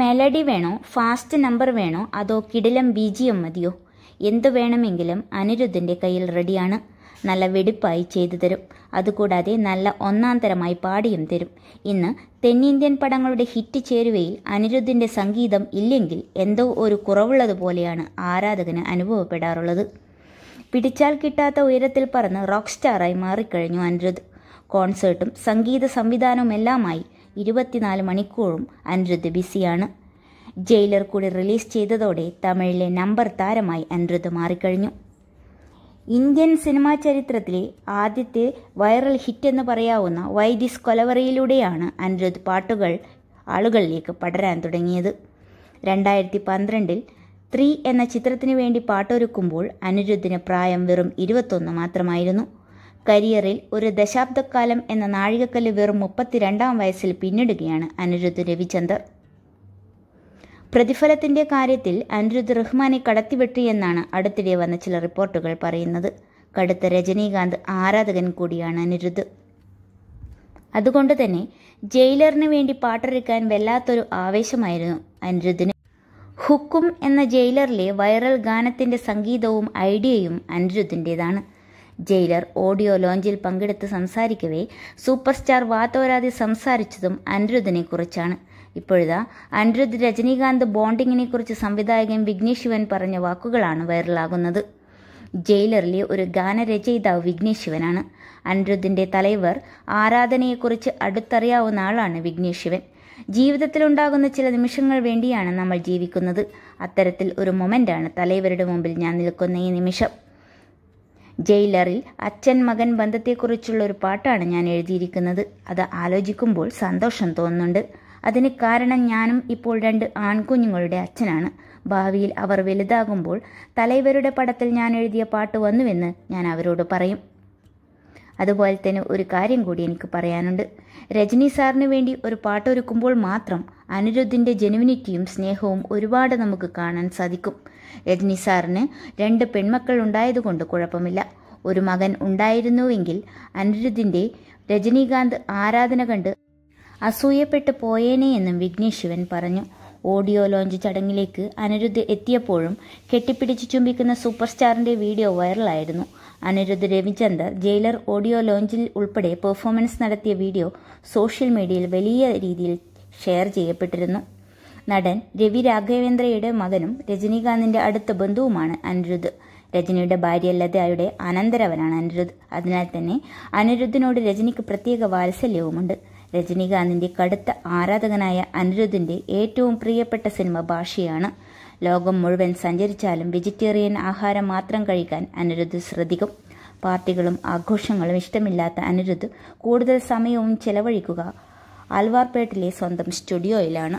melody വേണോ fast number വേണോ അതോ കിടിലം ബി ജി എം മതിയോ എന്തു വേണമെങ്കിലും അനിരുദ്ധിൻ്റെ കയ്യിൽ റെഡിയാണ് നല്ല വെടിപ്പായി ചെയ്തു തരും അതുകൂടാതെ നല്ല ഒന്നാം തരമായി പാടിയും തരും ഇന്ന് തെന്നിന്ത്യൻ പടങ്ങളുടെ ഹിറ്റ് ചേരുവയിൽ അനിരുദ്ധിൻ്റെ സംഗീതം ഇല്ലെങ്കിൽ എന്തോ ഒരു കുറവുള്ളതുപോലെയാണ് ആരാധകന് അനുഭവപ്പെടാറുള്ളത് പിടിച്ചാൽ കിട്ടാത്ത ഉയരത്തിൽ പറന്ന് റോക്ക് സ്റ്റാറായി മാറിക്കഴിഞ്ഞു അനിരുദ്ധ് കോൺസേർട്ടും സംഗീത സംവിധാനവുമെല്ലാമായി ഇരുപത്തിനാല് മണിക്കൂറും അനിരുദ്ധ് ബിസിയാണ് ജയിലർ കൂടി റിലീസ് ചെയ്തതോടെ തമിഴിലെ നമ്പർ താരമായി അനിരുദ്ധ് മാറിക്കഴിഞ്ഞു ഇന്ത്യൻ സിനിമാ ചരിത്രത്തിലെ ആദ്യത്തെ വൈറൽ ഹിറ്റ് എന്ന് പറയാവുന്ന വൈദിസ് കൊലവറയിലൂടെയാണ് അനിരുദ്ധ് പാട്ടുകൾ ആളുകളിലേക്ക് പടരാൻ തുടങ്ങിയത് രണ്ടായിരത്തി പന്ത്രണ്ടിൽ ത്രീ എന്ന ചിത്രത്തിനു വേണ്ടി പാട്ടൊരുക്കുമ്പോൾ അനിരുദ്ധിന് പ്രായം വെറും ഇരുപത്തൊന്ന് മാത്രമായിരുന്നു കരിയറിൽ ഒരു ദശാബ്ദക്കാലം എന്ന നാഴികക്കല്ല് വെറും മുപ്പത്തിരണ്ടാം വയസ്സിൽ പിന്നിടുകയാണ് അനിരുദ്ധ് രവിചന്ദർ പ്രതിഫലത്തിന്റെ കാര്യത്തിൽ അനിരുദ്ധ് റഹ്മാനെ എന്നാണ് അടുത്തിടെ വന്ന ചില റിപ്പോർട്ടുകൾ പറയുന്നത് കടുത്ത രജനീകാന്ത് ആരാധകൻ കൂടിയാണ് അനിരുദ്ധ് അതുകൊണ്ട് തന്നെ ജയിലറിന് വേണ്ടി പാട്ടൊരുക്കാൻ വല്ലാത്തൊരു ആവേശമായിരുന്നു അനിരുദ്ധിന് ഹുക്കും എന്ന ജയിലറിലെ വൈറൽ ഗാനത്തിന്റെ സംഗീതവും ഐഡിയയും അനിരുദ്ധിൻ്റെതാണ് ജയിലർ ഓഡിയോ ലോഞ്ചിൽ പങ്കെടുത്ത് സംസാരിക്കവേ സൂപ്പർ സ്റ്റാർ വാത്തോരാതി സംസാരിച്ചതും അനിരുദ്ധനെ കുറിച്ചാണ് ഇപ്പോഴിതാ അനിരുദ്ധ് രജനീകാന്ത് ബോണ്ടിങ്ങിനെ കുറിച്ച് സംവിധായകൻ വിഘ്നേഷ് ശിവൻ പറഞ്ഞ വാക്കുകളാണ് വൈറലാകുന്നത് ജയിലറിലെ ഒരു ഗാനരചയിതാവ് വിഘ്നേഷ് ശിവനാണ് അനിരുദ്ധിന്റെ തലൈവർ ആരാധനയെക്കുറിച്ച് അടുത്തറിയാവുന്ന ആളാണ് വിഘ്നേഷ് ശിവൻ ജീവിതത്തിലുണ്ടാകുന്ന ചില നിമിഷങ്ങൾ വേണ്ടിയാണ് നമ്മൾ ജീവിക്കുന്നത് അത്തരത്തിൽ ഒരു മൊമെൻ്റാണ് തലൈവരുടെ മുമ്പിൽ ഞാൻ നിൽക്കുന്ന ഈ നിമിഷം ജയിലറിൽ അച്ഛൻ മകൻ ബന്ധത്തെക്കുറിച്ചുള്ള ഒരു പാട്ടാണ് ഞാൻ എഴുതിയിരിക്കുന്നത് അത് ആലോചിക്കുമ്പോൾ സന്തോഷം തോന്നുന്നുണ്ട് അതിന് കാരണം ഞാനും ഇപ്പോൾ രണ്ട് ആൺകുഞ്ഞുങ്ങളുടെ അച്ഛനാണ് ഭാവിയിൽ അവർ വലുതാകുമ്പോൾ തലൈവരുടെ പടത്തിൽ ഞാൻ എഴുതിയ പാട്ട് വന്നുവെന്ന് ഞാൻ അവരോട് പറയും അതുപോലെ തന്നെ ഒരു കാര്യം കൂടി എനിക്ക് പറയാനുണ്ട് രജനി സാറിന് വേണ്ടി ഒരു പാട്ടൊരുക്കുമ്പോൾ മാത്രം അനിരുദ്ധിൻ്റെ ജെനുവിനിറ്റിയും സ്നേഹവും ഒരുപാട് നമുക്ക് കാണാൻ സാധിക്കും രജനി സാറിന് രണ്ട് പെൺമക്കൾ ഉണ്ടായതുകൊണ്ട് കുഴപ്പമില്ല ഒരു മകൻ ഉണ്ടായിരുന്നുവെങ്കിൽ അനിരുദ്ധിന്റെ രജനീകാന്ത് ആരാധന കണ്ട് അസൂയപ്പെട്ട് പോയേനെ എന്നും വിഘ്നേഷ് ശിവൻ പറഞ്ഞു ഓഡിയോ ലോഞ്ച് ചടങ്ങിലേക്ക് അനിരുദ്ധ് എത്തിയപ്പോഴും കെട്ടിപ്പിടിച്ച് ചുംബിക്കുന്ന സൂപ്പർ സ്റ്റാറിന്റെ വീഡിയോ വൈറലായിരുന്നു അനിരുദ്ധ് രവിചന്ദർ ജയിലർ ഓഡിയോ ലോഞ്ചിൽ ഉൾപ്പെടെ പെർഫോമൻസ് നടത്തിയ വീഡിയോ സോഷ്യൽ മീഡിയയിൽ വലിയ രീതിയിൽ ഷെയർ ചെയ്യപ്പെട്ടിരുന്നു നടൻ രവി രാഘവേന്ദ്രയുടെ മകനും രജനീകാന്തിന്റെ അടുത്ത ബന്ധുവുമാണ് അനിരുദ്ധ് രജനിയുടെ ഭാര്യ അവരുടെ അനന്തരവനാണ് അനിരുദ്ധ് അതിനാൽ തന്നെ അനിരുദ്ധിനോട് രജനിക്ക് പ്രത്യേക വാത്സല്യവുമുണ്ട് രജനികാന്തിന്റെ കടുത്ത ആരാധകനായ അനിരുദ്ധിന്റെ ഏറ്റവും പ്രിയപ്പെട്ട സിനിമ ഭാഷയാണ് ലോകം മുഴുവൻ സഞ്ചരിച്ചാലും വെജിറ്റേറിയൻ ആഹാരം മാത്രം കഴിക്കാൻ അനിരുദ്ധ് ശ്രദ്ധിക്കും പാർട്ടികളും ആഘോഷങ്ങളും ഇഷ്ടമില്ലാത്ത അനിരുദ്ധ് കൂടുതൽ സമയവും ചെലവഴിക്കുക ആൽവാർപേട്ടിലെ സ്വന്തം സ്റ്റുഡിയോയിലാണ്